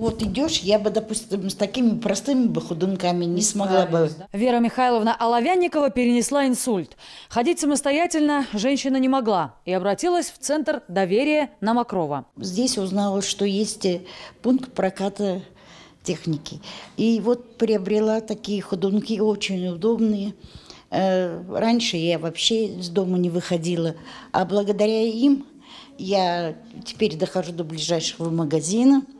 вот идешь, я бы, допустим, с такими простыми бы худынками не смогла бы. Вера Михайловна Оловянникова перенесла инсульт. Ходить самостоятельно женщина не могла и обратилась в Центр доверия на Мокрова. Здесь узнала, что есть э, пункт проката техники. И вот приобрела такие ходунки очень удобные. Э, раньше я вообще из дома не выходила, а благодаря им я теперь дохожу до ближайшего магазина –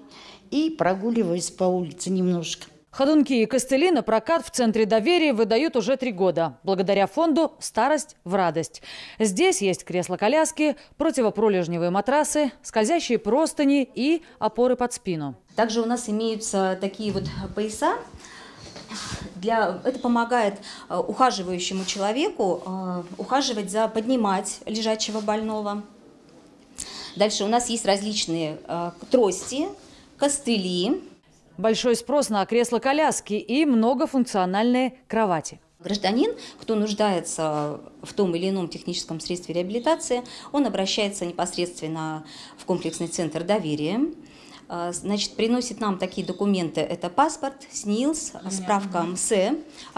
и прогуливаюсь по улице немножко. Ходунки и костыли на прокат в Центре доверия выдают уже три года. Благодаря фонду «Старость в радость». Здесь есть кресло-коляски, противопролежневые матрасы, скользящие простыни и опоры под спину. Также у нас имеются такие вот пояса, для, это помогает э, ухаживающему человеку э, ухаживать за, поднимать лежачего больного. Дальше у нас есть различные э, трости, костыли. Большой спрос на кресло-коляски и многофункциональные кровати. Гражданин, кто нуждается в том или ином техническом средстве реабилитации, он обращается непосредственно в комплексный центр доверия. А, значит, приносит нам такие документы. Это паспорт, СНИЛС, справка МСЭ,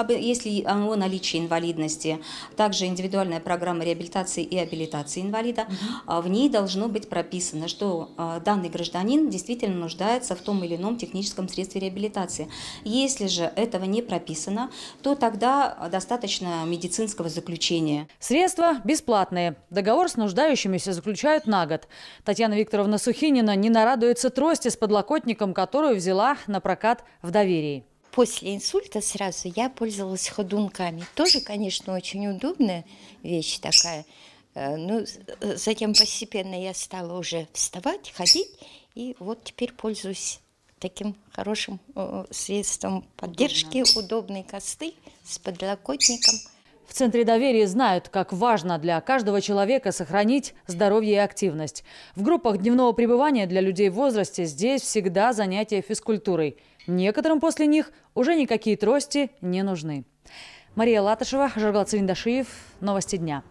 если о наличии инвалидности. Также индивидуальная программа реабилитации и абилитации инвалида. А, в ней должно быть прописано, что а, данный гражданин действительно нуждается в том или ином техническом средстве реабилитации. Если же этого не прописано, то тогда достаточно медицинского заключения. Средства бесплатные. Договор с нуждающимися заключают на год. Татьяна Викторовна Сухинина не нарадуется трость новости с подлокотником, которую взяла на прокат в доверии. После инсульта сразу я пользовалась ходунками. Тоже, конечно, очень удобная вещь такая. Э, ну, э, затем постепенно я стала уже вставать, ходить, и вот теперь пользуюсь таким хорошим средством поддержки, Удобно. удобной косты с подлокотником – в Центре доверия знают, как важно для каждого человека сохранить здоровье и активность. В группах дневного пребывания для людей в возрасте здесь всегда занятия физкультурой. Некоторым после них уже никакие трости не нужны. Мария Латышева, Жаргалцин Дашиев. Новости дня.